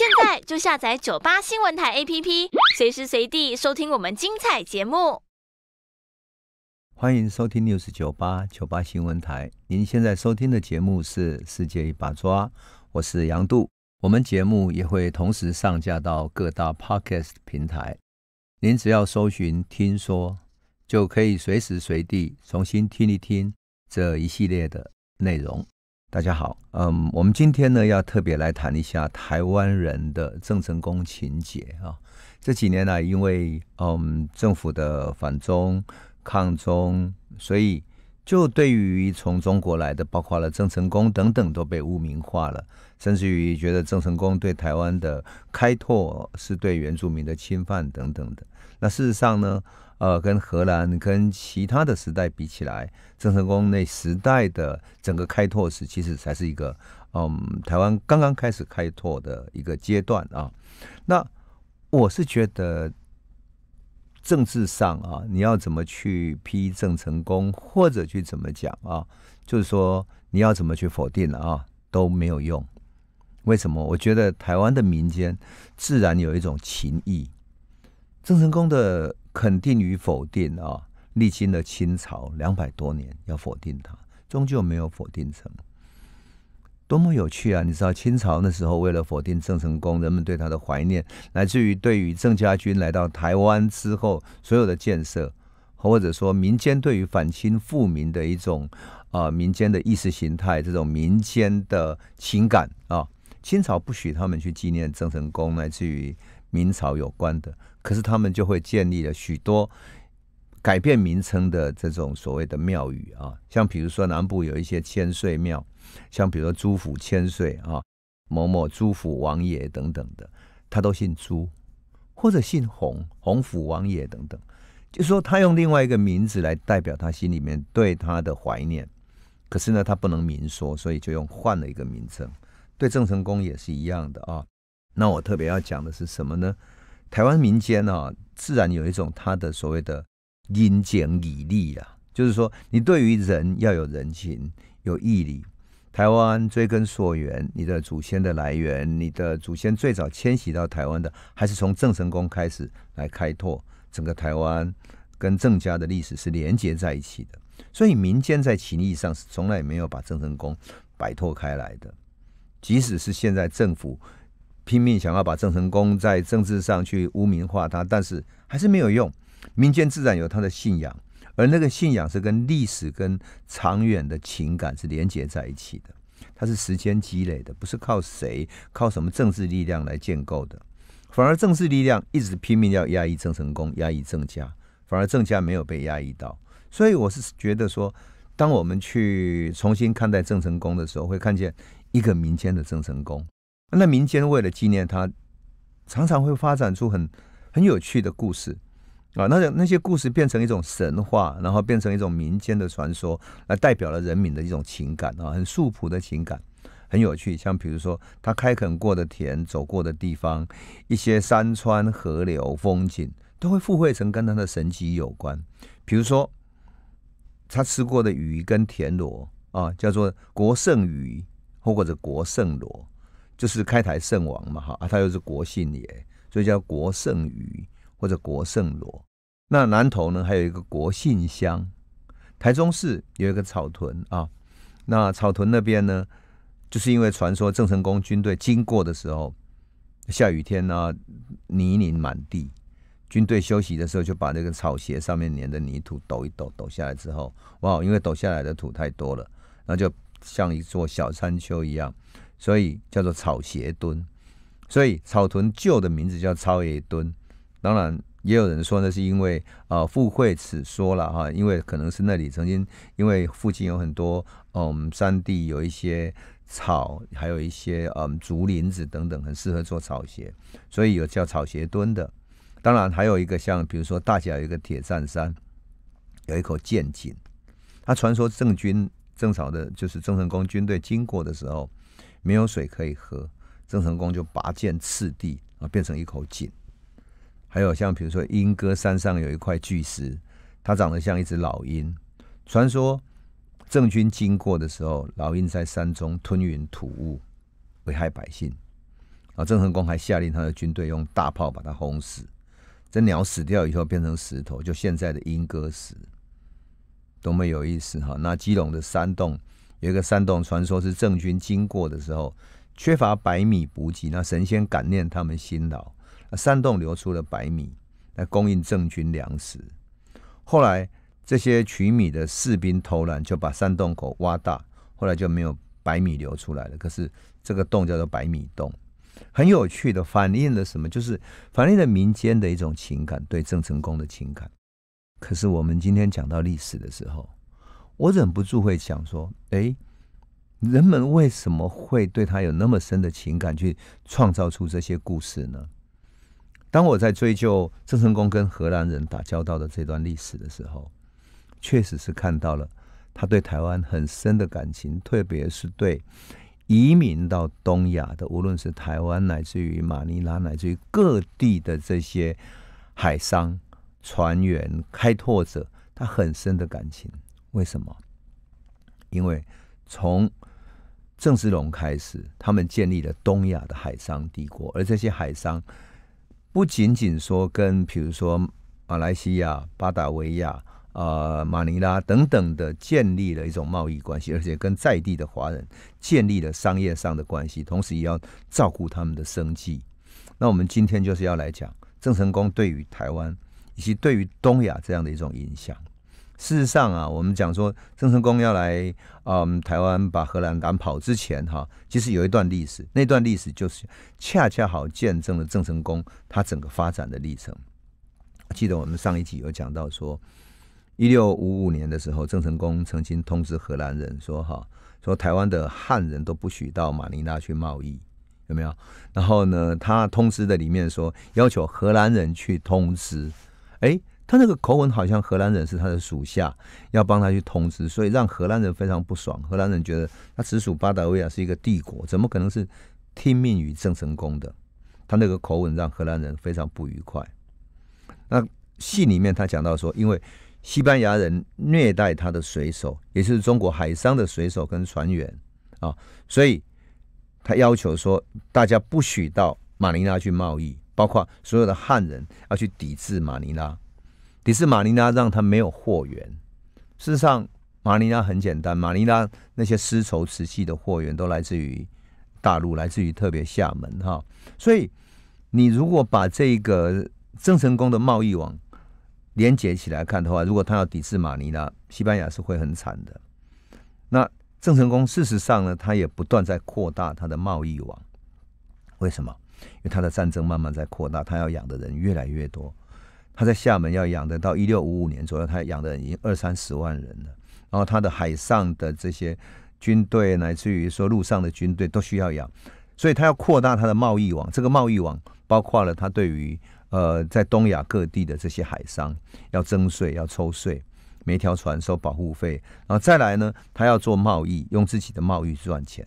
现在就下载九八新闻台 APP，随时随地收听我们精彩节目。欢迎收听六 s 九八九八新闻台，您现在收听的节目是《世界一把抓》，我是杨度。我们节目也会同时上架到各大 Podcast 平台，您只要搜寻“听说”，就可以随时随地重新听一听这一系列的内容。大家好，嗯，我们今天呢要特别来谈一下台湾人的郑成功情节啊。这几年呢，因为嗯政府的反中抗中，所以就对于从中国来的，包括了郑成功等等，都被污名化了，甚至于觉得郑成功对台湾的开拓是对原住民的侵犯等等的。那事实上呢？呃，跟荷兰、跟其他的时代比起来，郑成功那时代的整个开拓史，其实才是一个嗯，台湾刚刚开始开拓的一个阶段啊。那我是觉得，政治上啊，你要怎么去批郑成功，或者去怎么讲啊，就是说你要怎么去否定啊，都没有用。为什么？我觉得台湾的民间自然有一种情谊。郑成功的肯定与否定啊，历经了清朝两百多年，要否定他，终究没有否定成。多么有趣啊！你知道，清朝那时候为了否定郑成功，人们对他的怀念，来自于对于郑家军来到台湾之后所有的建设，或者说民间对于反清复明的一种啊民间的意识形态，这种民间的情感啊。清朝不许他们去纪念郑成功，来自于明朝有关的。可是他们就会建立了许多改变名称的这种所谓的庙宇啊，像比如说南部有一些千岁庙，像比如说朱府千岁啊，某某朱府王爷等等的，他都姓朱或者姓洪，洪府王爷等等，就说他用另外一个名字来代表他心里面对他的怀念，可是呢他不能明说，所以就用换了一个名称。对郑成功也是一样的啊。那我特别要讲的是什么呢？台湾民间啊，自然有一种他的所谓的“因俭以利啊，就是说你对于人要有人情、有义理。台湾追根溯源，你的祖先的来源，你的祖先最早迁徙到台湾的，还是从郑成功开始来开拓整个台湾，跟郑家的历史是连接在一起的。所以民间在情义上是从来也没有把郑成功摆脱开来的，即使是现在政府。拼命想要把郑成功在政治上去污名化他，但是还是没有用。民间自然有他的信仰，而那个信仰是跟历史、跟长远的情感是连接在一起的。它是时间积累的，不是靠谁、靠什么政治力量来建构的。反而政治力量一直拼命要压抑郑成功、压抑郑家，反而郑家没有被压抑到。所以我是觉得说，当我们去重新看待郑成功的时候，会看见一个民间的郑成功。那民间为了纪念他，常常会发展出很很有趣的故事啊。那那些故事变成一种神话，然后变成一种民间的传说，来代表了人民的一种情感啊，很素朴的情感，很有趣。像比如说，他开垦过的田、走过的地方，一些山川、河流、风景，都会附会成跟他的神迹有关。比如说，他吃过的鱼跟田螺啊，叫做“国圣鱼”或者“国圣螺”。就是开台圣王嘛，哈啊，他又是国姓爷，所以叫国圣鱼或者国圣螺。那南投呢，还有一个国姓乡，台中市有一个草屯啊。那草屯那边呢，就是因为传说郑成功军队经过的时候，下雨天呢，泥泞满地，军队休息的时候就把那个草鞋上面粘的泥土抖一抖，抖下来之后，哇，因为抖下来的土太多了，然后就像一座小山丘一样。所以叫做草鞋墩，所以草屯旧的名字叫草鞋墩。当然，也有人说那是因为啊，附会此说了哈，因为可能是那里曾经，因为附近有很多嗯山地，有一些草，还有一些嗯竹林子等等，很适合做草鞋，所以有叫草鞋墩的。当然，还有一个像比如说大甲有一个铁扇山，有一口剑井，他传说郑军、郑朝的，就是郑成功军队经过的时候。没有水可以喝，郑成功就拔剑刺地啊，变成一口井。还有像比如说，莺歌山上有一块巨石，它长得像一只老鹰。传说郑军经过的时候，老鹰在山中吞云吐雾，危害百姓。啊，郑成功还下令他的军队用大炮把它轰死。这鸟死掉以后变成石头，就现在的莺歌石，多么有意思哈！那基隆的山洞。有一个山洞，传说是郑军经过的时候缺乏白米补给，那神仙感念他们辛劳，山洞流出了白米来供应郑军粮食。后来这些取米的士兵偷懒，就把山洞口挖大，后来就没有白米流出来了。可是这个洞叫做白米洞，很有趣的，反映了什么？就是反映了民间的一种情感，对郑成功的情感。可是我们今天讲到历史的时候。我忍不住会想说：“哎，人们为什么会对他有那么深的情感，去创造出这些故事呢？”当我在追究郑成功跟荷兰人打交道的这段历史的时候，确实是看到了他对台湾很深的感情，特别是对移民到东亚的，无论是台湾，乃至于马尼拉，乃至于各地的这些海商、船员、开拓者，他很深的感情。为什么？因为从郑芝龙开始，他们建立了东亚的海商帝国，而这些海商不仅仅说跟，比如说马来西亚、巴达维亚、呃马尼拉等等的建立了一种贸易关系，而且跟在地的华人建立了商业上的关系，同时也要照顾他们的生计。那我们今天就是要来讲郑成功对于台湾以及对于东亚这样的一种影响。事实上啊，我们讲说郑成功要来，嗯，台湾把荷兰赶跑之前，哈，其实有一段历史。那段历史就是恰恰好见证了郑成功他整个发展的历程。记得我们上一集有讲到说，一六五五年的时候，郑成功曾经通知荷兰人说，哈，说台湾的汉人都不许到马尼拉去贸易，有没有？然后呢，他通知的里面说，要求荷兰人去通知，哎。他那个口吻好像荷兰人是他的属下，要帮他去通知，所以让荷兰人非常不爽。荷兰人觉得他直属巴达维亚是一个帝国，怎么可能是听命于郑成功的？他那个口吻让荷兰人非常不愉快。那戏里面他讲到说，因为西班牙人虐待他的水手，也就是中国海商的水手跟船员啊，所以他要求说，大家不许到马尼拉去贸易，包括所有的汉人要去抵制马尼拉。抵制马尼拉让他没有货源。事实上，马尼拉很简单，马尼拉那些丝绸瓷器的货源都来自于大陆，来自于特别厦门哈。所以，你如果把这个郑成功的贸易网连接起来看的话，如果他要抵制马尼拉，西班牙是会很惨的。那郑成功事实上呢，他也不断在扩大他的贸易网。为什么？因为他的战争慢慢在扩大，他要养的人越来越多。他在厦门要养的，到一六五五年左右，他养的已经二三十万人了。然后他的海上的这些军队，乃至于说陆上的军队都需要养，所以他要扩大他的贸易网。这个贸易网包括了他对于呃在东亚各地的这些海商要征税、要抽税，每条船收保护费。然后再来呢，他要做贸易，用自己的贸易赚钱。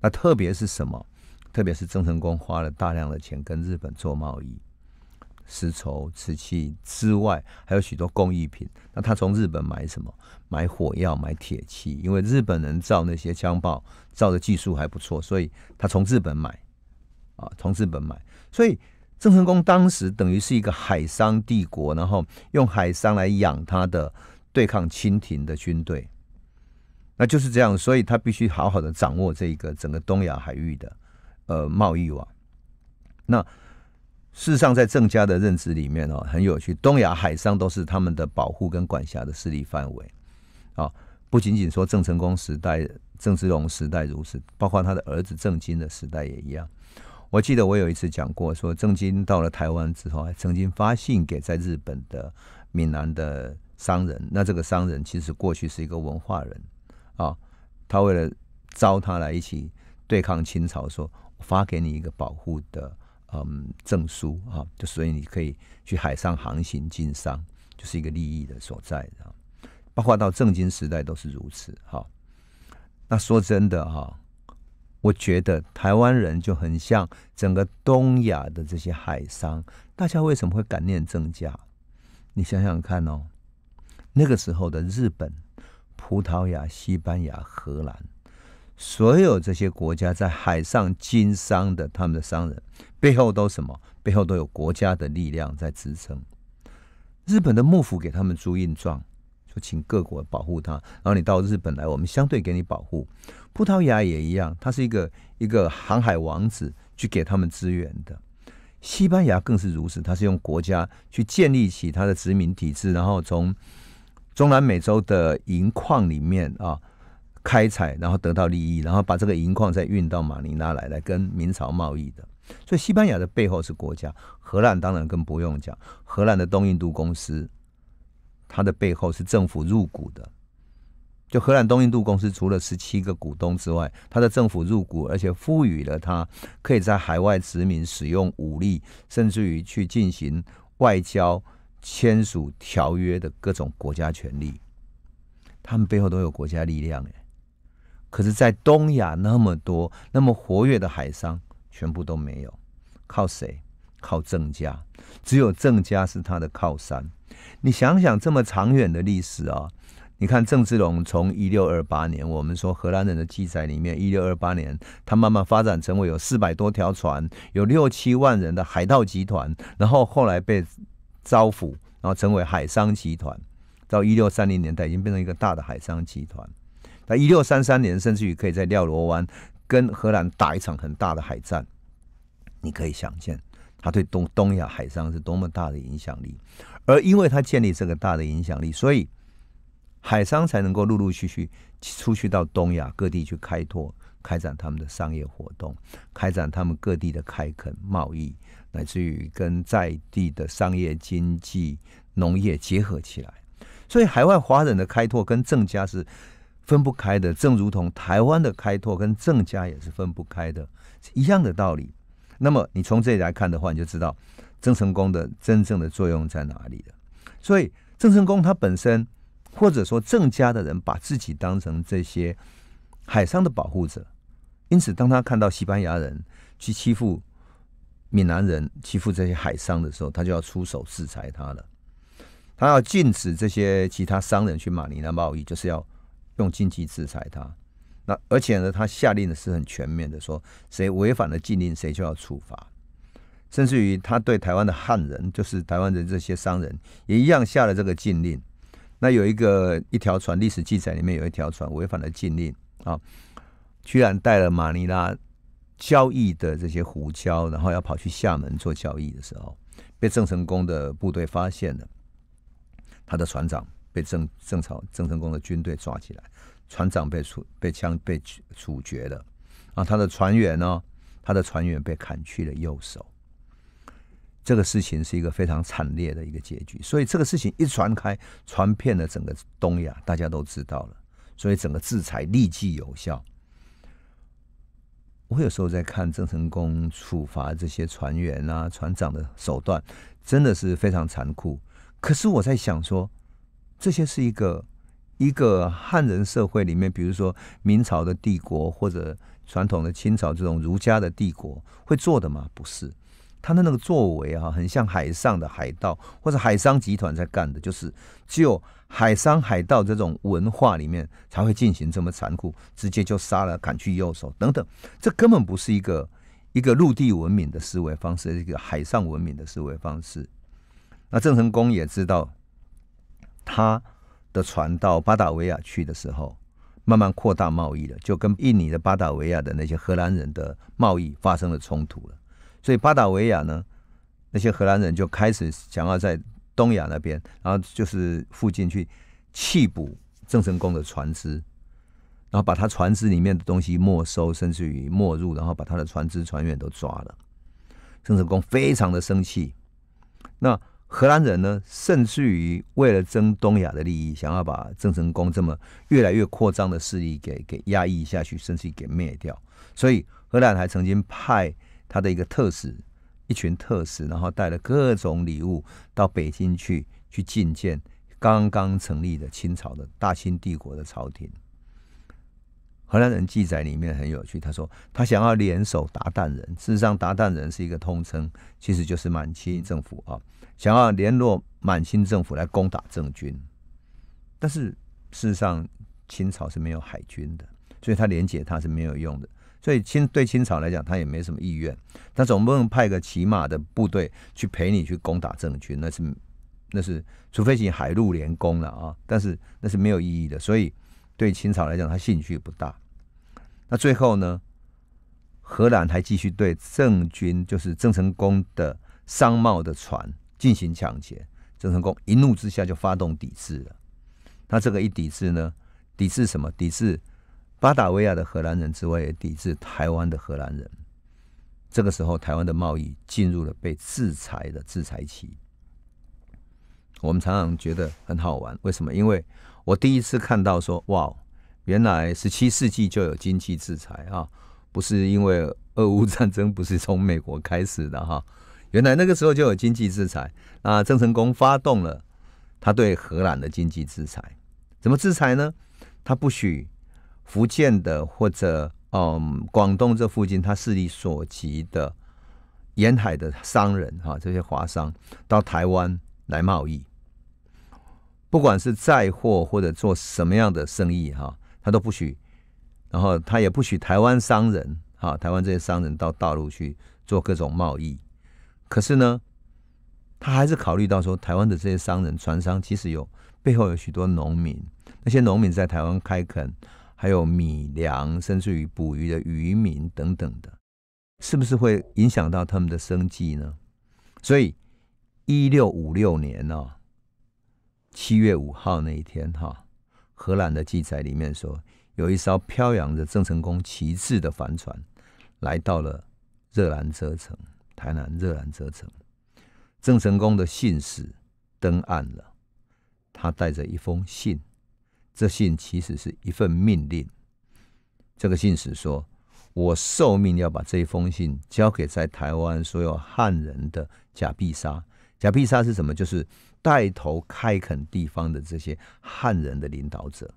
那特别是什么？特别是郑成功花了大量的钱跟日本做贸易。丝绸、瓷器之外，还有许多工艺品。那他从日本买什么？买火药、买铁器，因为日本人造那些枪炮，造的技术还不错，所以他从日本买，啊，从日本买。所以郑成功当时等于是一个海商帝国，然后用海商来养他的对抗清廷的军队，那就是这样。所以他必须好好的掌握这一个整个东亚海域的呃贸易网。那。事实上，在郑家的认知里面哦，很有趣，东亚海上都是他们的保护跟管辖的势力范围啊，不仅仅说郑成功时代、郑芝龙时代如此，包括他的儿子郑经的时代也一样。我记得我有一次讲过，说郑经到了台湾之后，还曾经发信给在日本的闽南的商人，那这个商人其实过去是一个文化人啊，他为了招他来一起对抗清朝，说我发给你一个保护的。嗯，证书啊，就所以你可以去海上航行经商，就是一个利益的所在，包括到正经时代都是如此。哈，那说真的哈，我觉得台湾人就很像整个东亚的这些海商，大家为什么会感念郑家？你想想看哦，那个时候的日本、葡萄牙、西班牙、荷兰。所有这些国家在海上经商的，他们的商人背后都什么？背后都有国家的力量在支撑。日本的幕府给他们租印状，说请各国保护他。然后你到日本来，我们相对给你保护。葡萄牙也一样，它是一个一个航海王子去给他们支援的。西班牙更是如此，它是用国家去建立起它的殖民体制，然后从中南美洲的银矿里面啊。开采，然后得到利益，然后把这个银矿再运到马尼拉来，来跟明朝贸易的。所以，西班牙的背后是国家；荷兰当然更不用讲，荷兰的东印度公司，它的背后是政府入股的。就荷兰东印度公司除了十七个股东之外，它的政府入股，而且赋予了它可以在海外殖民使用武力，甚至于去进行外交、签署条约的各种国家权利。他们背后都有国家力量可是，在东亚那么多那么活跃的海商，全部都没有，靠谁？靠郑家，只有郑家是他的靠山。你想想，这么长远的历史啊！你看郑芝龙，从一六二八年，我们说荷兰人的记载里面，一六二八年，他慢慢发展成为有四百多条船、有六七万人的海盗集团，然后后来被招抚，然后成为海商集团。到一六三零年代，已经变成一个大的海商集团。在一六三三年，甚至于可以在廖罗湾跟荷兰打一场很大的海战。你可以想见，他对东东亚海商是多么大的影响力。而因为他建立这个大的影响力，所以海商才能够陆陆续续出去到东亚各地去开拓、开展他们的商业活动，开展他们各地的开垦、贸易，乃至于跟在地的商业、经济、农业结合起来。所以，海外华人的开拓跟郑家是。分不开的，正如同台湾的开拓跟郑家也是分不开的一样的道理。那么你从这里来看的话，你就知道郑成功的真正的作用在哪里了。所以郑成功他本身，或者说郑家的人，把自己当成这些海上的保护者。因此，当他看到西班牙人去欺负闽南人、欺负这些海商的时候，他就要出手制裁他了。他要禁止这些其他商人去马尼拉贸易，就是要。用经济制裁他，那而且呢，他下令的是很全面的，说谁违反了禁令，谁就要处罚，甚至于他对台湾的汉人，就是台湾的这些商人，也一样下了这个禁令。那有一个一条船，历史记载里面有一条船违反了禁令啊，居然带了马尼拉交易的这些胡椒，然后要跑去厦门做交易的时候，被郑成功的部队发现了，他的船长。被郑郑朝郑成功的军队抓起来，船长被处被枪被处决了，啊，他的船员呢，他的船员被砍去了右手。这个事情是一个非常惨烈的一个结局，所以这个事情一传开，传遍了整个东亚，大家都知道了，所以整个制裁立即有效。我有时候在看郑成功处罚这些船员啊、船长的手段，真的是非常残酷。可是我在想说。这些是一个一个汉人社会里面，比如说明朝的帝国或者传统的清朝这种儒家的帝国会做的吗？不是，他的那个作为啊，很像海上的海盗或者海商集团在干的，就是只有海商海盗这种文化里面才会进行这么残酷，直接就杀了砍去右手等等。这根本不是一个一个陆地文明的思维方式，一个海上文明的思维方式。那郑成功也知道。他的船到巴达维亚去的时候，慢慢扩大贸易了，就跟印尼的巴达维亚的那些荷兰人的贸易发生了冲突了。所以巴达维亚呢，那些荷兰人就开始想要在东亚那边，然后就是附近去弃捕郑成功的船只，然后把他船只里面的东西没收，甚至于没入，然后把他的船只船员都抓了。郑成功非常的生气，那。荷兰人呢，甚至于为了争东亚的利益，想要把郑成功这么越来越扩张的势力给给压抑下去，甚至给灭掉。所以荷兰还曾经派他的一个特使，一群特使，然后带了各种礼物到北京去去觐见刚刚成立的清朝的大清帝国的朝廷。荷兰人记载里面很有趣，他说他想要联手达旦人，事实上达旦人是一个通称，其实就是满清政府啊。想要联络满清政府来攻打郑军，但是事实上清朝是没有海军的，所以他联结他是没有用的。所以清对清朝来讲，他也没什么意愿。他总不能派个骑马的部队去陪你去攻打郑军，那是那是除非你海陆联攻了啊！但是那是没有意义的。所以对清朝来讲，他兴趣不大。那最后呢？荷兰还继续对郑军，就是郑成功，的商贸的船。进行抢劫，郑成功一怒之下就发动抵制了。他这个一抵制呢，抵制什么？抵制巴达维亚的荷兰人之外，也抵制台湾的荷兰人。这个时候，台湾的贸易进入了被制裁的制裁期。我们常常觉得很好玩，为什么？因为我第一次看到说，哇，原来十七世纪就有经济制裁啊！不是因为俄乌战争，不是从美国开始的哈。原来那个时候就有经济制裁。那郑成功发动了他对荷兰的经济制裁。怎么制裁呢？他不许福建的或者嗯广东这附近他势力所及的沿海的商人哈，这些华商到台湾来贸易，不管是载货或者做什么样的生意哈，他都不许。然后他也不许台湾商人哈，台湾这些商人到大陆去做各种贸易。可是呢，他还是考虑到说，台湾的这些商人、船商，其实有背后有许多农民，那些农民在台湾开垦，还有米粮，甚至于捕鱼的渔民等等的，是不是会影响到他们的生计呢？所以，一六五六年哦，七月五号那一天哈，荷兰的记载里面说，有一艘飘扬着郑成功旗帜的帆船，来到了热兰遮城。台南热兰遮城，郑成功的信使登岸了。他带着一封信，这信其实是一份命令。这个信使说：“我受命要把这一封信交给在台湾所有汉人的假必沙。假必沙是什么？就是带头开垦地方的这些汉人的领导者。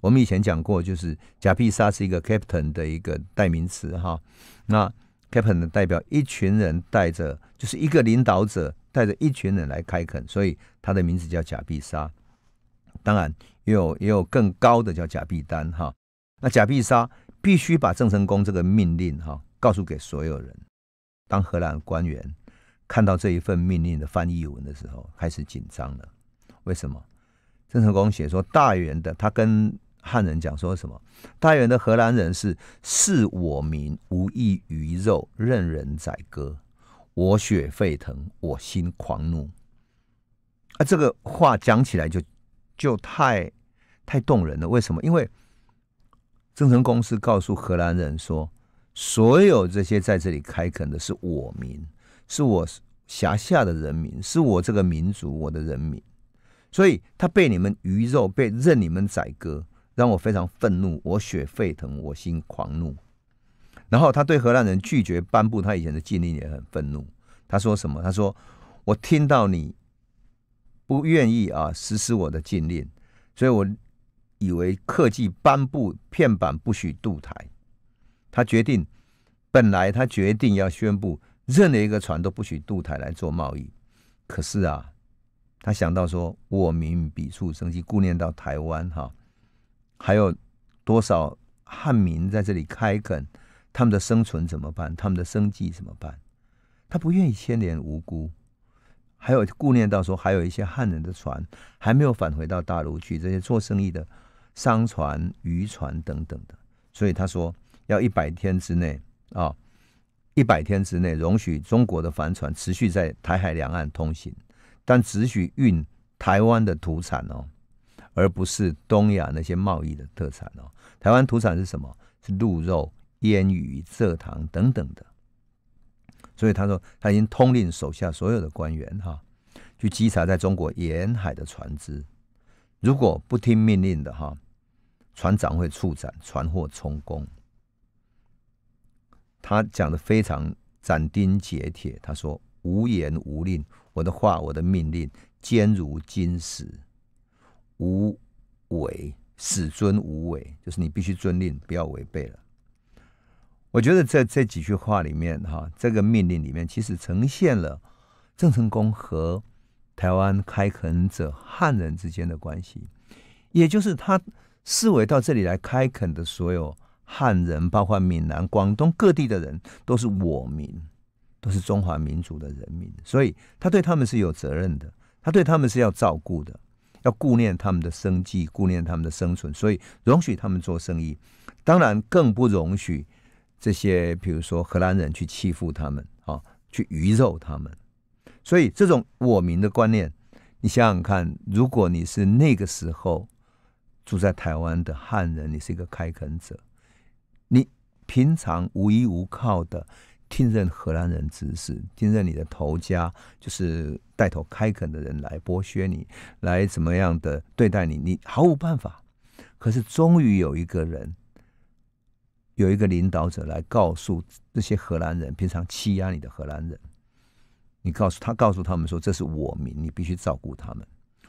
我们以前讲过，就是假必沙是一个 captain 的一个代名词。哈，那。开垦的代表一群人带着，就是一个领导者带着一群人来开垦，所以他的名字叫假碧沙。当然，也有也有更高的叫假碧丹哈。那假碧沙必须把郑成功这个命令哈告诉给所有人。当荷兰官员看到这一份命令的翻译文的时候，开始紧张了。为什么？郑成功写说大元的他跟汉人讲说什么？大元的荷兰人是视我民无异鱼肉，任人宰割。我血沸腾，我心狂怒。啊，这个话讲起来就就太太动人了。为什么？因为郑成功是告诉荷兰人说，所有这些在这里开垦的是我民，是我辖下的人民，是我这个民族我的人民，所以他被你们鱼肉，被任你们宰割。让我非常愤怒，我血沸腾，我心狂怒。然后他对荷兰人拒绝颁布他以前的禁令也很愤怒。他说什么？他说：“我听到你不愿意啊实施我的禁令，所以我以为克己颁布片板不许渡台。”他决定，本来他决定要宣布任何一个船都不许渡台来做贸易。可是啊，他想到说，我民笔触生机，顾念到台湾哈。还有多少汉民在这里开垦？他们的生存怎么办？他们的生计怎么办？他不愿意牵连无辜，还有顾念到说还有一些汉人的船还没有返回到大陆去，这些做生意的商船、渔船等等的，所以他说要一百天之内啊，一百天之内容许中国的帆船持续在台海两岸通行，但只许运台湾的土产哦。而不是东亚那些贸易的特产哦，台湾土产是什么？是鹿肉、烟雨、蔗糖等等的。所以他说，他已经通令手下所有的官员哈，去稽查在中国沿海的船只，如果不听命令的哈，船长会处斩，船货充公。他讲的非常斩钉截铁，他说无言无令，我的话，我的命令坚如金石。无违，始尊无违，就是你必须遵令，不要违背了。我觉得这这几句话里面，哈，这个命令里面其实呈现了郑成功和台湾开垦者汉人之间的关系，也就是他视为到这里来开垦的所有汉人，包括闽南、广东各地的人，都是我民，都是中华民族的人民，所以他对他们是有责任的，他对他们是要照顾的。要顾念他们的生计，顾念他们的生存，所以容许他们做生意，当然更不容许这些，比如说荷兰人去欺负他们，啊，去鱼肉他们。所以这种我民的观念，你想想看，如果你是那个时候住在台湾的汉人，你是一个开垦者，你平常无依无靠的。听任荷兰人指使，听任你的头家就是带头开垦的人来剥削你，来怎么样的对待你，你毫无办法。可是终于有一个人，有一个领导者来告诉这些荷兰人，平常欺压你的荷兰人，你告诉他，告诉他们说，这是我民，你必须照顾他们。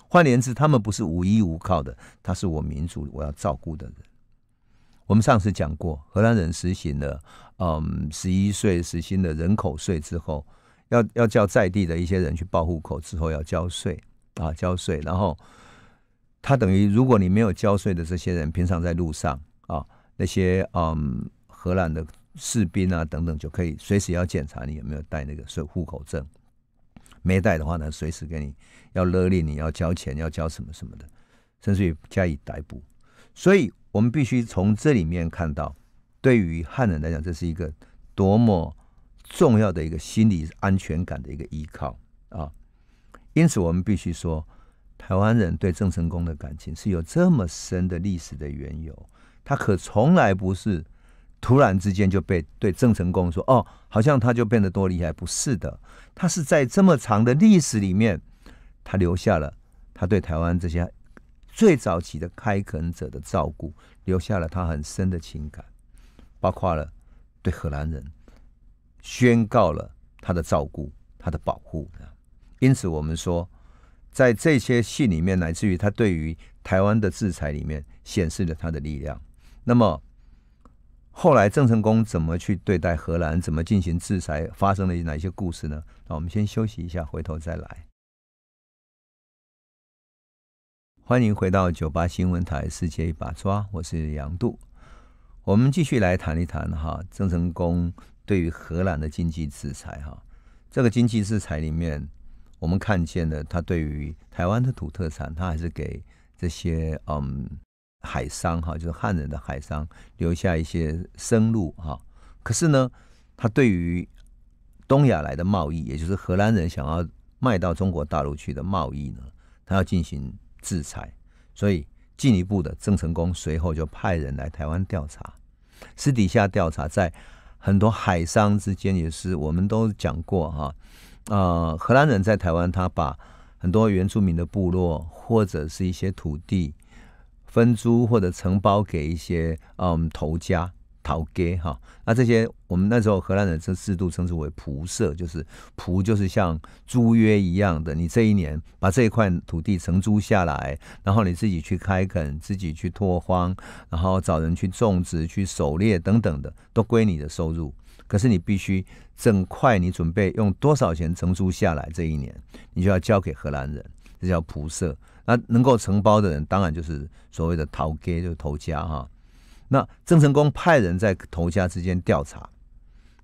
换言之，他们不是无依无靠的，他是我民族，我要照顾的人。我们上次讲过，荷兰人实行了，嗯，十一岁实行的人口税之后，要要叫在地的一些人去报户口之后要交税啊，交税。然后他等于，如果你没有交税的这些人，平常在路上啊，那些嗯，荷兰的士兵啊等等，就可以随时要检查你有没有带那个税户口证，没带的话呢，随时给你要勒令你要交钱，要交什么什么的，甚至于加以逮捕。所以。我们必须从这里面看到，对于汉人来讲，这是一个多么重要的一个心理安全感的一个依靠啊！因此，我们必须说，台湾人对郑成功的感情是有这么深的历史的缘由。他可从来不是突然之间就被对郑成功说哦，好像他就变得多厉害，不是的。他是在这么长的历史里面，他留下了他对台湾这些。最早期的开垦者的照顾，留下了他很深的情感，包括了对荷兰人宣告了他的照顾、他的保护。因此，我们说，在这些信里面，乃至于他对于台湾的制裁里面，显示了他的力量。那么，后来郑成功怎么去对待荷兰，怎么进行制裁，发生了哪些故事呢？那我们先休息一下，回头再来。欢迎回到九八新闻台《世界一把抓》，我是杨度。我们继续来谈一谈哈，郑成功对于荷兰的经济制裁哈，这个经济制裁里面，我们看见了他对于台湾的土特产，他还是给这些嗯海商哈，就是汉人的海商留下一些生路哈。可是呢，他对于东亚来的贸易，也就是荷兰人想要卖到中国大陆去的贸易呢，他要进行。制裁，所以进一步的，郑成功随后就派人来台湾调查，私底下调查，在很多海商之间也是，我们都讲过哈，呃，荷兰人在台湾，他把很多原住民的部落或者是一些土地分租或者承包给一些嗯头家。陶给哈，那这些我们那时候荷兰人这制度称之为仆社，就是仆就是像租约一样的，你这一年把这一块土地承租下来，然后你自己去开垦，自己去拓荒，然后找人去种植、去狩猎等等的，都归你的收入。可是你必须整块，你准备用多少钱承租下来？这一年你就要交给荷兰人，这叫仆社。那能够承包的人，当然就是所谓的陶给，就是头家哈。那郑成功派人在头家之间调查，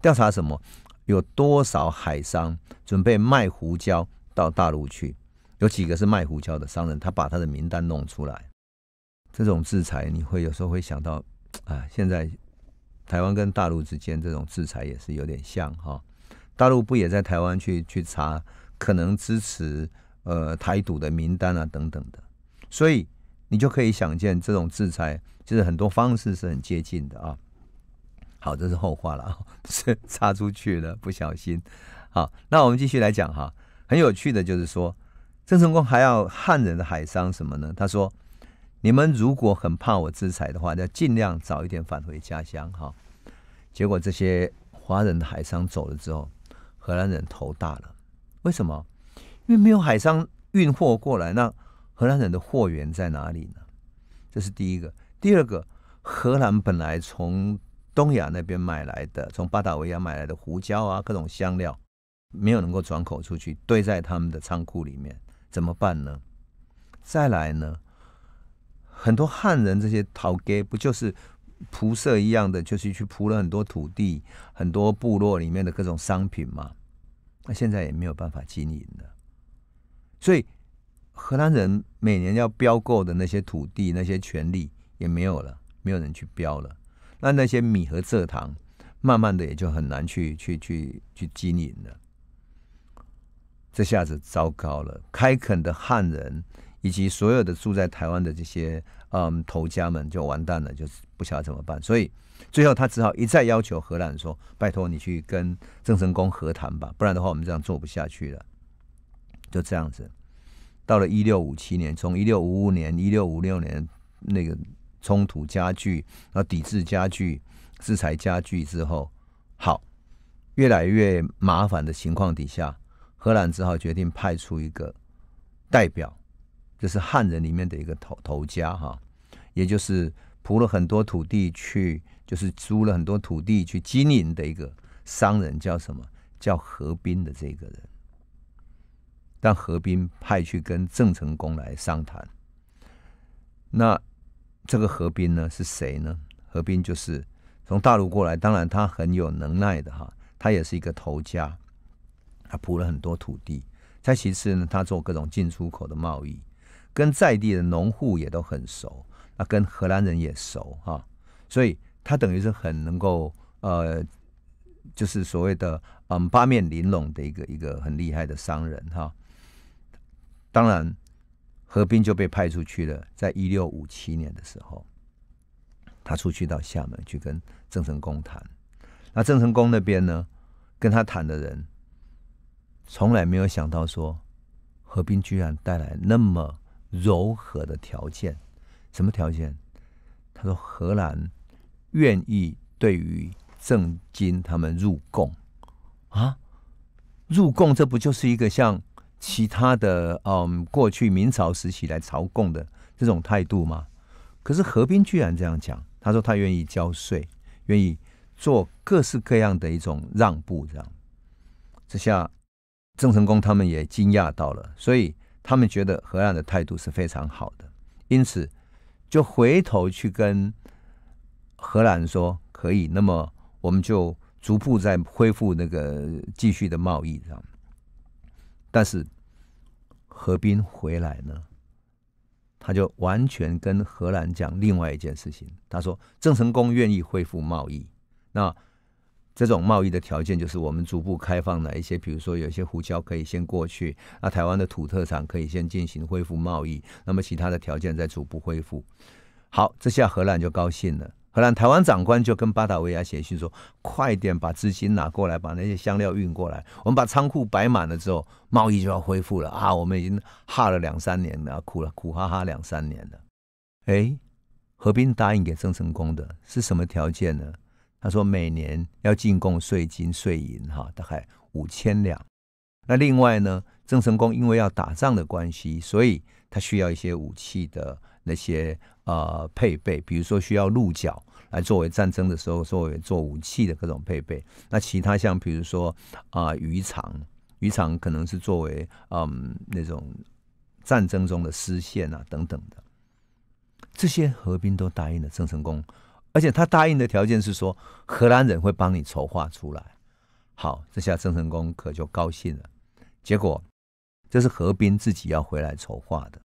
调查什么？有多少海商准备卖胡椒到大陆去？有几个是卖胡椒的商人？他把他的名单弄出来。这种制裁，你会有时候会想到啊，现在台湾跟大陆之间这种制裁也是有点像哈。大陆不也在台湾去去查可能支持呃台独的名单啊等等的？所以你就可以想见这种制裁。就是很多方式是很接近的啊。好，这是后话了啊，是插出去了，不小心。好，那我们继续来讲哈。很有趣的，就是说，郑成功还要汉人的海商什么呢？他说：“你们如果很怕我制裁的话，要尽量早一点返回家乡。”哈。结果这些华人的海商走了之后，荷兰人头大了。为什么？因为没有海商运货过来，那荷兰人的货源在哪里呢？这是第一个。第二个，荷兰本来从东亚那边买来的，从巴达维亚买来的胡椒啊，各种香料，没有能够转口出去，堆在他们的仓库里面，怎么办呢？再来呢，很多汉人这些逃街，不就是铺设一样的，就是去铺了很多土地，很多部落里面的各种商品嘛，那现在也没有办法经营了。所以荷兰人每年要标购的那些土地，那些权利。也没有了，没有人去标了。那那些米和蔗糖，慢慢的也就很难去去去去经营了。这下子糟糕了，开垦的汉人以及所有的住在台湾的这些嗯头家们就完蛋了，就不晓得怎么办。所以最后他只好一再要求荷兰说：“拜托你去跟郑成功和谈吧，不然的话我们这样做不下去了。”就这样子，到了一六五七年，从一六五五年、一六五六年那个。冲突加剧，然后抵制加剧，制裁加剧之后，好，越来越麻烦的情况底下，荷兰只好决定派出一个代表，就是汉人里面的一个头头家哈，也就是铺了很多土地去，就是租了很多土地去经营的一个商人，叫什么？叫何斌的这个人。但何斌派去跟郑成功来商谈，那。这个何斌呢是谁呢？何斌就是从大陆过来，当然他很有能耐的哈，他也是一个头家，他铺了很多土地。再其次呢，他做各种进出口的贸易，跟在地的农户也都很熟，啊，跟荷兰人也熟哈，所以他等于是很能够呃，就是所谓的嗯八面玲珑的一个一个很厉害的商人哈。当然。何斌就被派出去了，在一六五七年的时候，他出去到厦门去跟郑成功谈。那郑成功那边呢，跟他谈的人，从来没有想到说，何斌居然带来那么柔和的条件。什么条件？他说荷兰愿意对于郑经他们入贡啊，入贡这不就是一个像？其他的，嗯，过去明朝时期来朝贡的这种态度吗？可是何斌居然这样讲，他说他愿意交税，愿意做各式各样的一种让步，这样。这下郑成功他们也惊讶到了，所以他们觉得荷兰的态度是非常好的，因此就回头去跟荷兰说可以，那么我们就逐步在恢复那个继续的贸易，这样。但是何斌回来呢，他就完全跟荷兰讲另外一件事情。他说郑成功愿意恢复贸易，那这种贸易的条件就是我们逐步开放哪一些，比如说有些胡椒可以先过去，那台湾的土特产可以先进行恢复贸易，那么其他的条件再逐步恢复。好，这下荷兰就高兴了。荷兰台湾长官就跟巴达维亚写信说：“快点把资金拿过来，把那些香料运过来。我们把仓库摆满了之后，贸易就要恢复了啊！我们已经哈了两三年了，苦了苦哈哈两三年了。”哎，斌答应给曾成功的是什么条件呢？他说：“每年要进贡税金、税银，哈，大概五千两。那另外呢，曾成功因为要打仗的关系，所以他需要一些武器的那些。”呃，配备，比如说需要鹿角来作为战争的时候，作为做武器的各种配备。那其他像，比如说啊，渔场，渔场可能是作为嗯那种战争中的丝线啊等等的。这些何斌都答应了郑成功，而且他答应的条件是说，荷兰人会帮你筹划出来。好，这下郑成功可就高兴了。结果，这是何斌自己要回来筹划的。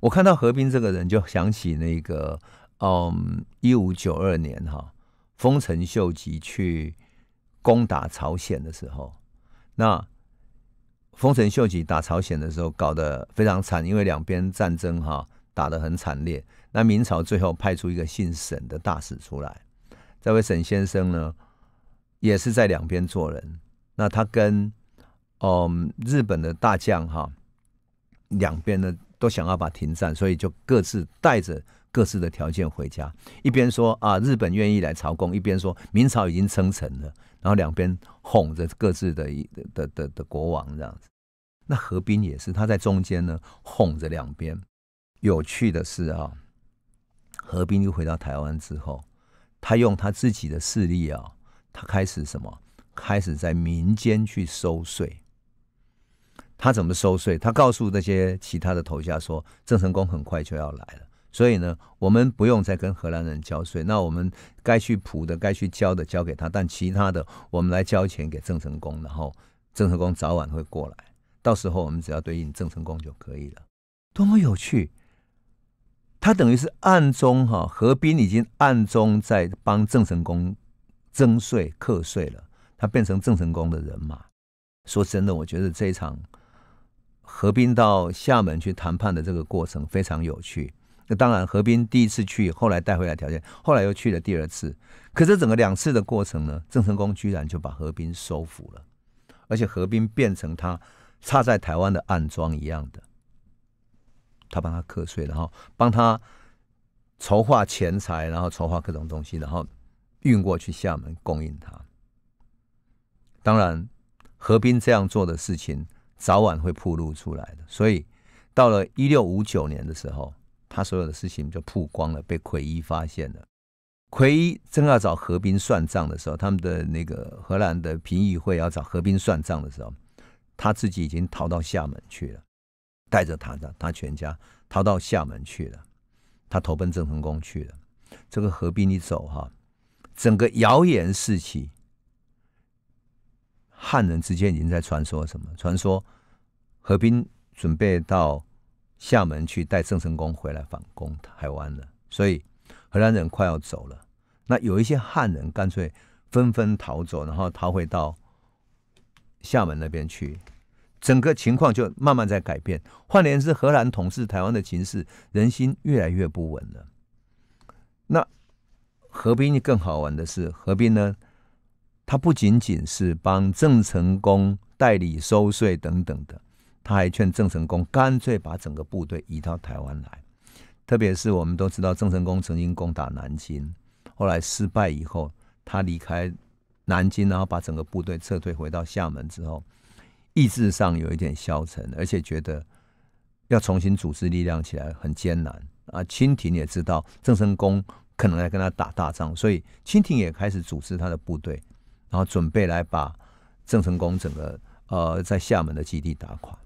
我看到何斌这个人，就想起那个，嗯，一五九二年哈，丰臣秀吉去攻打朝鲜的时候，那丰臣秀吉打朝鲜的时候搞得非常惨，因为两边战争哈打得很惨烈。那明朝最后派出一个姓沈的大使出来，这位沈先生呢，也是在两边做人。那他跟嗯日本的大将哈，两边的。都想要把停战，所以就各自带着各自的条件回家，一边说啊日本愿意来朝贡，一边说明朝已经称臣了，然后两边哄着各自的的的的国王这样子。那何斌也是，他在中间呢哄着两边。有趣的是啊，何斌就回到台湾之后，他用他自己的势力啊，他开始什么，开始在民间去收税。他怎么收税？他告诉那些其他的头家说：“郑成功很快就要来了，所以呢，我们不用再跟荷兰人交税。那我们该去补的、该去交的，交给他；但其他的，我们来交钱给郑成功。然后郑成功早晚会过来，到时候我们只要对应郑成功就可以了。多么有趣！他等于是暗中哈，何斌已经暗中在帮郑成功征税、课税了。他变成郑成功的人马。说真的，我觉得这一场。何斌到厦门去谈判的这个过程非常有趣。那当然，何斌第一次去，后来带回来条件，后来又去了第二次。可是整个两次的过程呢，郑成功居然就把何斌收服了，而且何斌变成他插在台湾的暗桩一样的，他帮他课税，然后帮他筹划钱财，然后筹划各种东西，然后运过去厦门供应他。当然，何斌这样做的事情。早晚会暴露出来的，所以到了一六五九年的时候，他所有的事情就曝光了，被奎一发现了。奎一正要找何斌算账的时候，他们的那个荷兰的评议会要找何斌算账的时候，他自己已经逃到厦门去了，带着他的他全家逃到厦门去了，他投奔郑成功去了。这个何斌一走哈，整个谣言四起。汉人之间已经在传说什么？传说何斌准备到厦门去带郑成功回来反攻台湾了，所以荷兰人快要走了。那有一些汉人干脆纷纷逃走，然后逃回到厦门那边去。整个情况就慢慢在改变。换言之，荷兰统治台湾的情势，人心越来越不稳了。那何斌更好玩的是，何斌呢？他不仅仅是帮郑成功代理收税等等的，他还劝郑成功干脆把整个部队移到台湾来。特别是我们都知道，郑成功曾经攻打南京，后来失败以后，他离开南京，然后把整个部队撤退回到厦门之后，意志上有一点消沉，而且觉得要重新组织力量起来很艰难。啊，清廷也知道郑成功可能要跟他打大仗，所以清廷也开始组织他的部队。然后准备来把郑成功整个呃在厦门的基地打垮。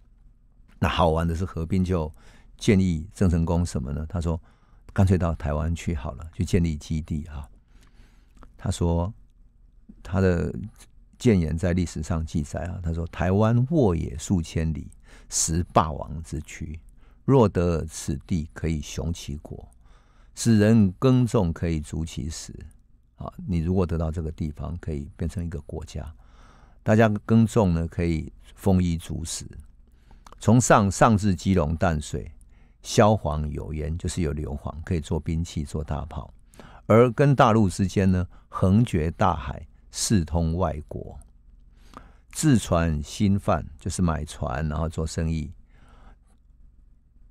那好玩的是，何斌就建议郑成功什么呢？他说，干脆到台湾去好了，去建立基地哈。他说他的谏言在历史上记载啊，他说台湾沃野数千里，食霸王之躯，若得此地，可以雄其国，使人耕种，可以足其食。啊，你如果得到这个地方，可以变成一个国家，大家耕种呢，可以丰衣足食。从上上至鸡笼淡水，消黄有盐，就是有硫磺，可以做兵器、做大炮。而跟大陆之间呢，横绝大海，四通外国，自船新贩，就是买船然后做生意。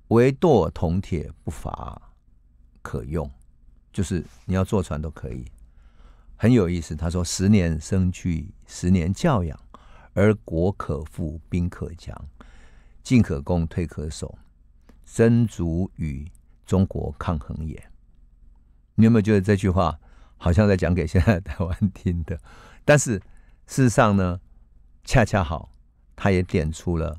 唯舵铜铁不乏可用，就是你要坐船都可以。很有意思，他说：“十年生去，十年教养，而国可富，兵可强，进可攻，退可守，真足与中国抗衡也。”你有没有觉得这句话好像在讲给现在台湾听的？但是事实上呢，恰恰好，他也点出了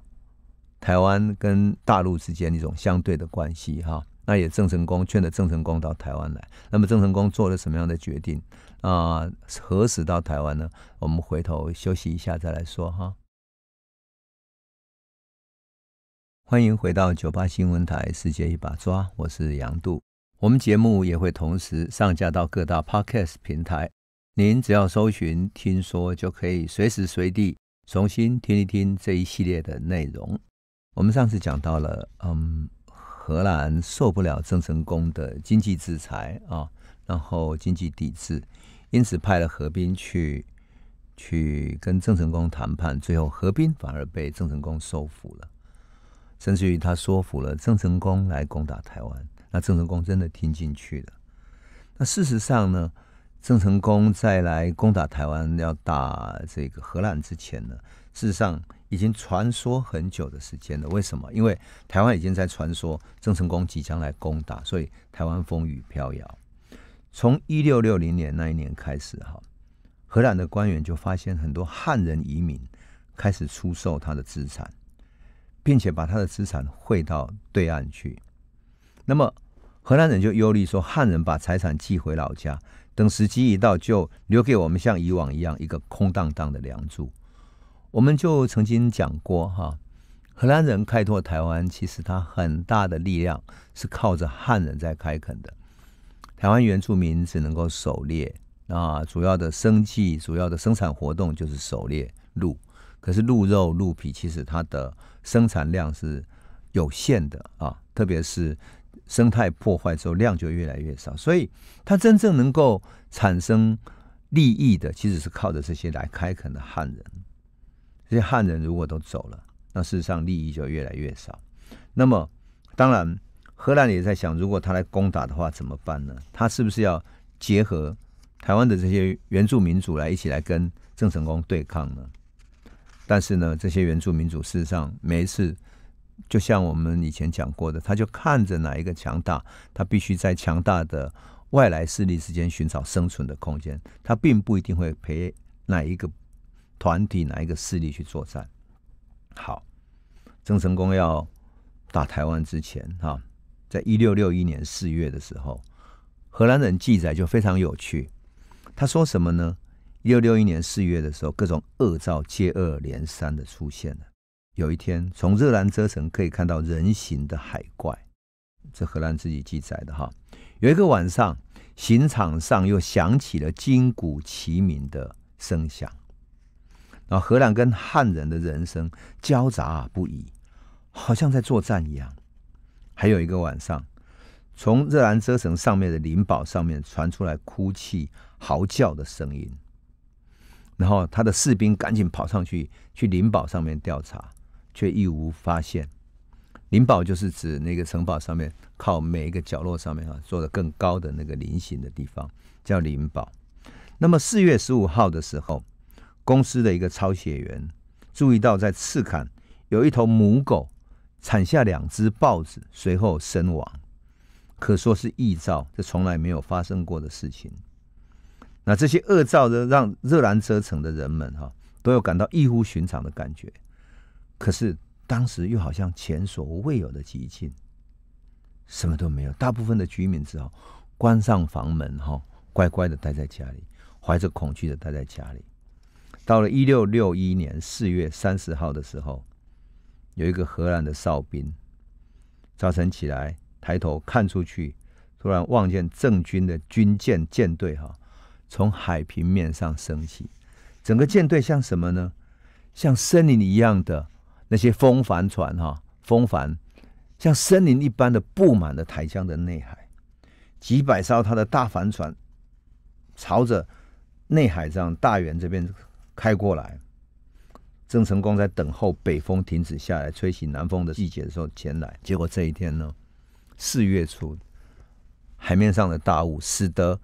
台湾跟大陆之间一种相对的关系。哈，那也郑成功劝了郑成功到台湾来，那么郑成功做了什么样的决定？啊，何时到台湾呢？我们回头休息一下再来说哈。欢迎回到九八新闻台《世界一把抓》，我是杨度。我们节目也会同时上架到各大 Podcast 平台，您只要搜寻“听说”，就可以随时随地重新听一听这一系列的内容。我们上次讲到了，嗯，荷兰受不了郑成功的经济制裁啊，然后经济抵制。因此派了何斌去，去跟郑成功谈判，最后何斌反而被郑成功收服了，甚至于他说服了郑成功来攻打台湾，那郑成功真的听进去了。那事实上呢，郑成功在来攻打台湾要打这个荷兰之前呢，事实上已经传说很久的时间了。为什么？因为台湾已经在传说郑成功即将来攻打，所以台湾风雨飘摇。从一六六零年那一年开始哈，荷兰的官员就发现很多汉人移民开始出售他的资产，并且把他的资产汇到对岸去。那么荷兰人就忧虑说，汉人把财产寄回老家，等时机一到，就留给我们像以往一样一个空荡荡的梁柱。我们就曾经讲过哈，荷兰人开拓台湾，其实他很大的力量是靠着汉人在开垦的。台湾原住民只能够狩猎啊，主要的生计、主要的生产活动就是狩猎鹿。可是鹿肉、鹿皮其实它的生产量是有限的啊，特别是生态破坏之后，量就越来越少。所以，它真正能够产生利益的，其实是靠着这些来开垦的汉人。这些汉人如果都走了，那事实上利益就越来越少。那么，当然。荷兰也在想，如果他来攻打的话怎么办呢？他是不是要结合台湾的这些原住民族来一起来跟郑成功对抗呢？但是呢，这些原住民族事实上每一次，就像我们以前讲过的，他就看着哪一个强大，他必须在强大的外来势力之间寻找生存的空间，他并不一定会陪哪一个团体、哪一个势力去作战。好，郑成功要打台湾之前，哈。在一六六一年四月的时候，荷兰人记载就非常有趣。他说什么呢？一六六一年四月的时候，各种恶兆接二连三的出现了。有一天，从热兰遮城可以看到人形的海怪，这荷兰自己记载的哈。有一个晚上，刑场上又响起了金鼓齐鸣的声响，然后荷兰跟汉人的人声交杂不已，好像在作战一样。还有一个晚上，从热兰遮城上面的灵堡上面传出来哭泣、嚎叫的声音，然后他的士兵赶紧跑上去去灵堡上面调查，却一无发现。灵堡就是指那个城堡上面靠每一个角落上面啊做的更高的那个菱形的地方，叫灵堡。那么四月十五号的时候，公司的一个抄写员注意到在赤坎有一头母狗。产下两只豹子，随后身亡，可说是异兆，这从来没有发生过的事情。那这些恶兆呢，让热兰遮城的人们哈都有感到异乎寻常的感觉。可是当时又好像前所未有的寂静，什么都没有。大部分的居民只好关上房门哈，乖乖的待在家里，怀着恐惧的待在家里。到了一六六一年四月三十号的时候。有一个荷兰的哨兵，早晨起来抬头看出去，突然望见郑军的军舰舰队哈，从海平面上升起，整个舰队像什么呢？像森林一样的那些风帆船哈，风帆像森林一般的布满了台江的内海，几百艘他的大帆船朝着内海上大员这边开过来。郑成功在等候北风停止下来，吹起南风的季节的时候前来。结果这一天呢，四月初，海面上的大雾使得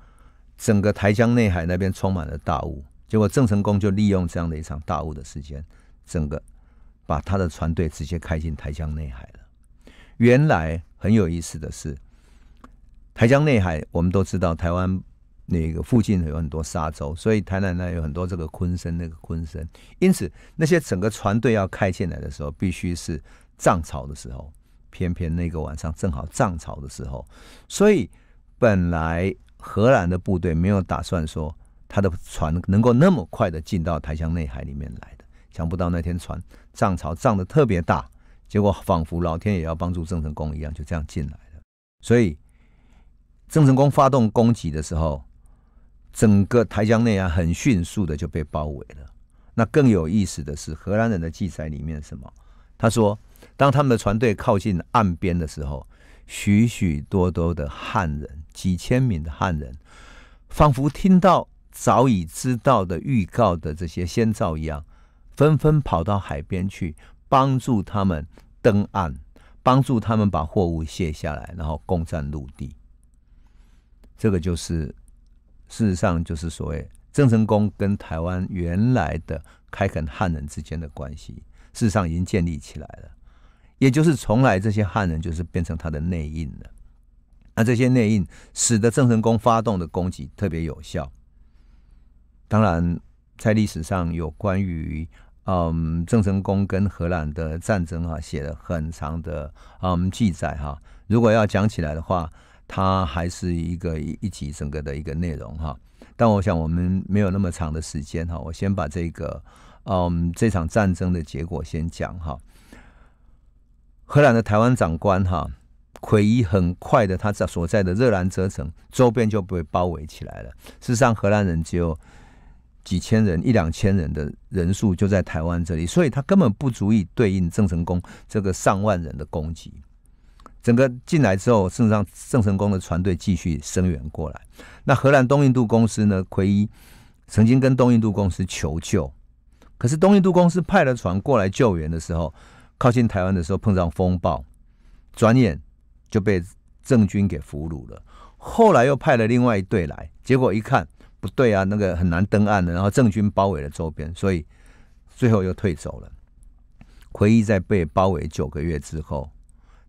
整个台江内海那边充满了大雾。结果郑成功就利用这样的一场大雾的时间，整个把他的船队直接开进台江内海了。原来很有意思的是，台江内海，我们都知道台湾。那个附近有很多沙洲，所以台南呢有很多这个昆生那个昆生。因此，那些整个船队要开进来的时候，必须是涨潮的时候。偏偏那个晚上正好涨潮的时候，所以本来荷兰的部队没有打算说他的船能够那么快的进到台江内海里面来的。想不到那天船涨潮涨的特别大，结果仿佛老天也要帮助郑成功一样，就这样进来了。所以郑成功发动攻击的时候。整个台江内啊，很迅速的就被包围了。那更有意思的是，荷兰人的记载里面什么？他说，当他们的船队靠近岸边的时候，许许多多的汉人，几千名的汉人，仿佛听到早已知道的预告的这些先兆一样，纷纷跑到海边去帮助他们登岸，帮助他们把货物卸下来，然后攻占陆地。这个就是。事实上，就是所谓郑成功跟台湾原来的开垦汉人之间的关系，事实上已经建立起来了。也就是，从来这些汉人就是变成他的内应了。那这些内应，使得郑成功发动的攻击特别有效。当然，在历史上有关于嗯郑成功跟荷兰的战争哈，写了很长的嗯记载哈。如果要讲起来的话。它还是一个一一集整个的一个内容哈，但我想我们没有那么长的时间哈，我先把这个嗯这场战争的结果先讲哈。荷兰的台湾长官哈奎伊很快的，他在所在的热兰遮城周边就被包围起来了。事实上，荷兰人只有几千人，一两千人的人数就在台湾这里，所以他根本不足以对应郑成功这个上万人的攻击。整个进来之后，甚至让郑成功的船队继续声援过来。那荷兰东印度公司呢？奎伊曾经跟东印度公司求救，可是东印度公司派了船过来救援的时候，靠近台湾的时候碰上风暴，转眼就被郑军给俘虏了。后来又派了另外一队来，结果一看不对啊，那个很难登岸的，然后郑军包围了周边，所以最后又退走了。奎伊在被包围九个月之后。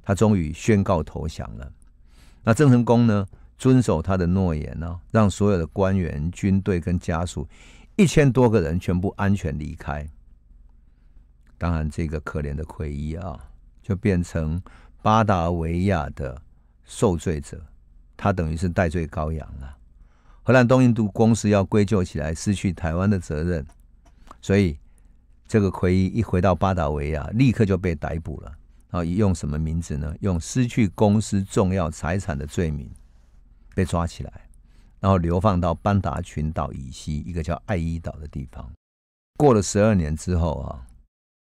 他终于宣告投降了。那郑成功呢？遵守他的诺言呢，让所有的官员、军队跟家属一千多个人全部安全离开。当然，这个可怜的奎伊啊，就变成巴达维亚的受罪者。他等于是戴罪羔羊了。荷兰东印度公司要归咎起来失去台湾的责任，所以这个奎伊一回到巴达维亚，立刻就被逮捕了。啊，用什么名字呢？用失去公司重要财产的罪名被抓起来，然后流放到班达群岛以西一个叫爱伊岛的地方。过了十二年之后啊，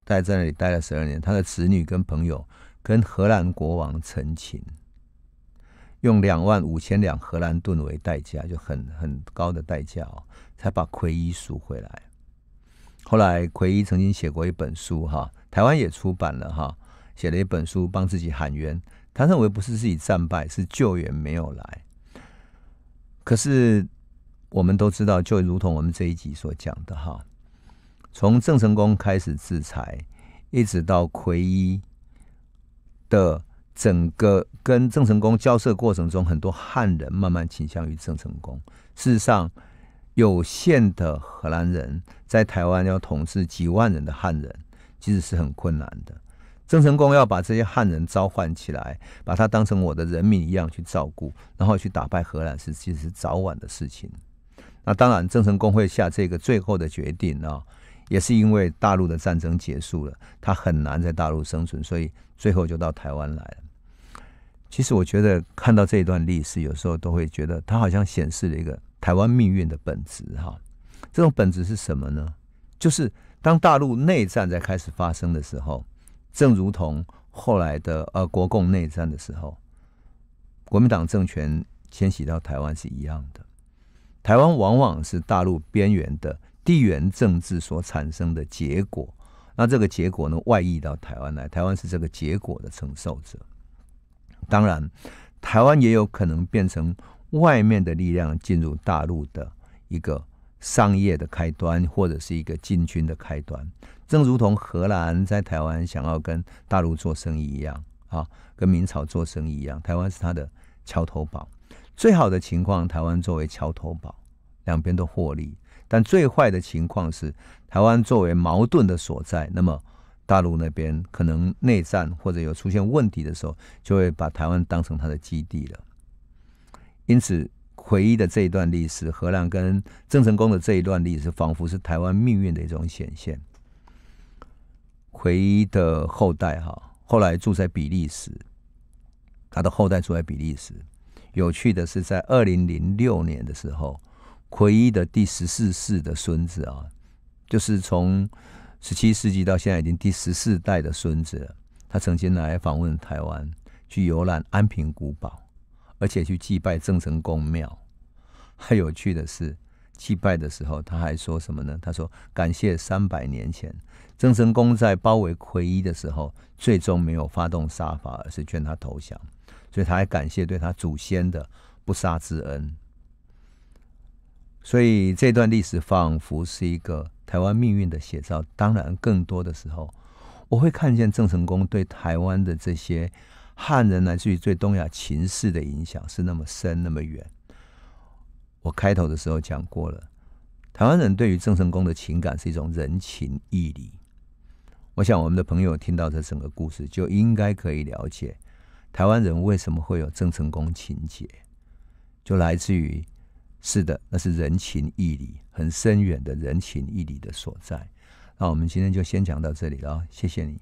待在那里待了十二年。他的子女跟朋友跟荷兰国王成亲。用两万五千两荷兰盾为代价，就很很高的代价哦，才把奎伊赎回来。后来奎伊曾经写过一本书哈，台湾也出版了哈。写了一本书帮自己喊冤，他认为不是自己战败，是救援没有来。可是我们都知道，就如同我们这一集所讲的，哈，从郑成功开始制裁，一直到奎一的整个跟郑成功交涉过程中，很多汉人慢慢倾向于郑成功。事实上，有限的荷兰人在台湾要统治几万人的汉人，其实是很困难的。郑成功要把这些汉人召唤起来，把他当成我的人民一样去照顾，然后去打败荷兰，是其实是早晚的事情。那当然，郑成功会下这个最后的决定啊，也是因为大陆的战争结束了，他很难在大陆生存，所以最后就到台湾来了。其实，我觉得看到这一段历史，有时候都会觉得他好像显示了一个台湾命运的本质。哈，这种本质是什么呢？就是当大陆内战在开始发生的时候。正如同后来的呃国共内战的时候，国民党政权迁徙到台湾是一样的。台湾往往是大陆边缘的地缘政治所产生的结果。那这个结果呢外溢到台湾来，台湾是这个结果的承受者。当然，台湾也有可能变成外面的力量进入大陆的一个商业的开端，或者是一个进军的开端。正如同荷兰在台湾想要跟大陆做生意一样，啊，跟明朝做生意一样，台湾是它的桥头堡。最好的情况，台湾作为桥头堡，两边都获利；但最坏的情况是，台湾作为矛盾的所在，那么大陆那边可能内战或者有出现问题的时候，就会把台湾当成它的基地了。因此，回忆的这一段历史，荷兰跟郑成功的这一段历史，仿佛是台湾命运的一种显现。奎一的后代哈，后来住在比利时，他的后代住在比利时。有趣的是，在二零零六年的时候，奎一的第十四世的孙子啊，就是从十七世纪到现在已经第十四代的孙子了。他曾经来访问台湾，去游览安平古堡，而且去祭拜郑成功庙。还有趣的是。祭拜的时候，他还说什么呢？他说：“感谢三百年前郑成功在包围奎一的时候，最终没有发动杀伐，而是劝他投降，所以他还感谢对他祖先的不杀之恩。”所以这段历史仿佛是一个台湾命运的写照。当然，更多的时候，我会看见郑成功对台湾的这些汉人，来自于对东亚情势的影响，是那么深，那么远。我开头的时候讲过了，台湾人对于郑成功的情感是一种人情义理。我想我们的朋友听到这整个故事，就应该可以了解台湾人为什么会有郑成功情节，就来自于是的，那是人情义理很深远的人情义理的所在。那我们今天就先讲到这里了，谢谢你。